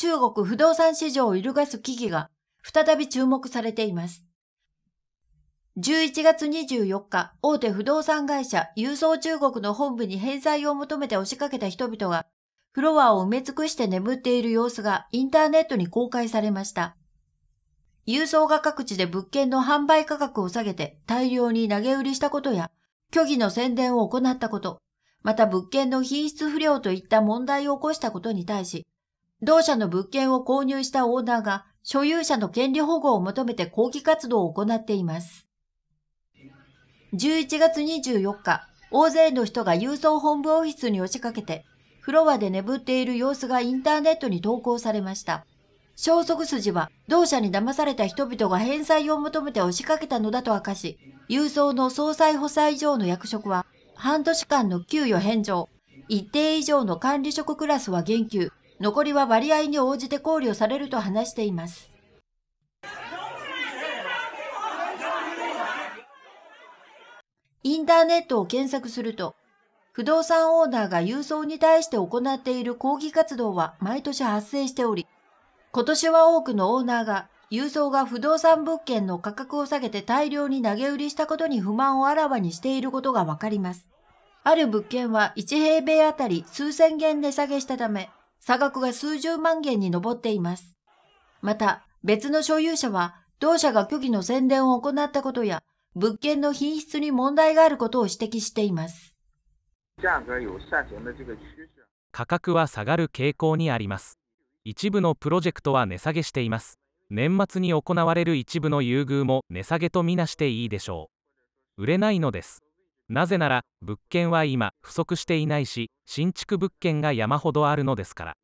中国不動産市場を揺るがす危機が再び注目されています。11月24日、大手不動産会社、郵送中国の本部に返済を求めて押しかけた人々が、フロアを埋め尽くして眠っている様子がインターネットに公開されました。郵送が各地で物件の販売価格を下げて大量に投げ売りしたことや、虚偽の宣伝を行ったこと、また物件の品質不良といった問題を起こしたことに対し、同社の物件を購入したオーナーが所有者の権利保護を求めて抗議活動を行っています。11月24日、大勢の人が郵送本部オフィスに押しかけて、フロアで眠っている様子がインターネットに投稿されました。消息筋は、同社に騙された人々が返済を求めて押しかけたのだと明かし、郵送の総裁補佐以上の役職は、半年間の給与返上、一定以上の管理職クラスは減給、残りは割合に応じて考慮されると話しています。インターネットを検索すると、不動産オーナーが郵送に対して行っている抗議活動は毎年発生しており、今年は多くのオーナーが郵送が不動産物件の価格を下げて大量に投げ売りしたことに不満をあらわにしていることがわかります。ある物件は1平米あたり数千元値下げしたため、差額が数十万元に上っています。また、別の所有者は、同社が虚偽の宣伝を行ったことや、物件の品質に問題があることを指摘しています。価格は下がる傾向にあります。一部のプロジェクトは値下げしています。年末に行われる一部の優遇も値下げとみなしていいでしょう。売れないのです。なぜなら物件は今不足していないし新築物件が山ほどあるのですから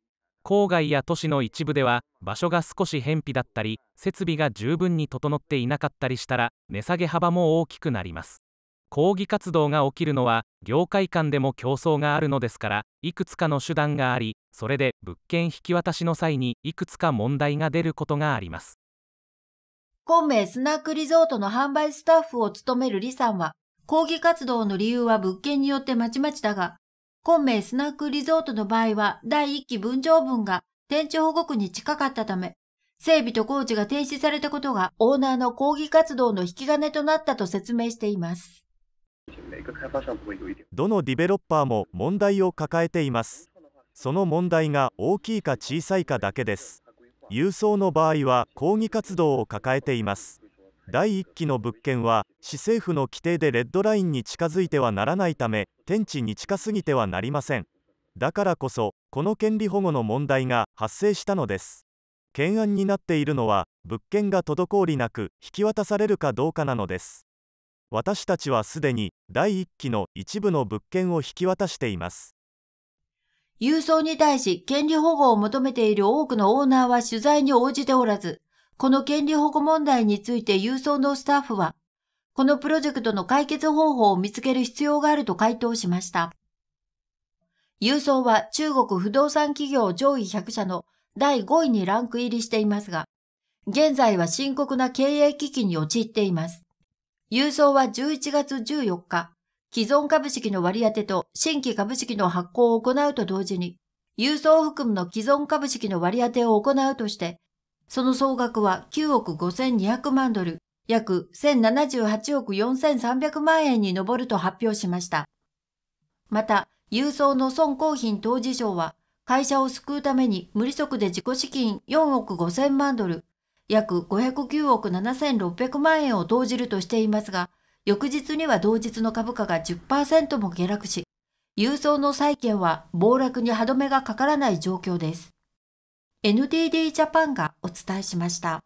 郊外や都市の一部では場所が少し偏僻だったり設備が十分に整っていなかったりしたら値下げ幅も大きくなります抗議活動が起きるのは業界間でも競争があるのですからいくつかの手段がありそれで物件引き渡しの際にいくつか問題が出ることがありますコンスナックリゾートの販売スタッフを務めるリさんは抗議活動の理由は物件によってまちまちだが、昆明スナックリゾートの場合は第1期分譲分が天地保護区に近かったため、整備と工事が停止されたことがオーナーの抗議活動の引き金となったと説明しています。どのディベロッパーも問題を抱えています。その問題が大きいか小さいかだけです。郵送の場合は抗議活動を抱えています。第1期の物件は市政府の規定でレッドラインに近づいてはならないため天地に近すぎてはなりませんだからこそこの権利保護の問題が発生したのです懸案になっているのは物件が滞りなく引き渡されるかどうかなのです私たちはすでに第1期の一部の物件を引き渡しています郵送に対し権利保護を求めている多くのオーナーは取材に応じておらず、この権利保護問題について郵送のスタッフは、このプロジェクトの解決方法を見つける必要があると回答しました。郵送は中国不動産企業上位100社の第5位にランク入りしていますが、現在は深刻な経営危機に陥っています。郵送は11月14日、既存株式の割り当てと新規株式の発行を行うと同時に、郵送を含むの既存株式の割り当てを行うとして、その総額は9億5200万ドル、約1078億4300万円に上ると発表しました。また、郵送の孫興賓当事省は、会社を救うために無利息で自己資金4億5000万ドル、約509億7600万円を投じるとしていますが、翌日には同日の株価が10%も下落し、郵送の債券は暴落に歯止めがかからない状況です。NDD ジャパンがお伝えしました。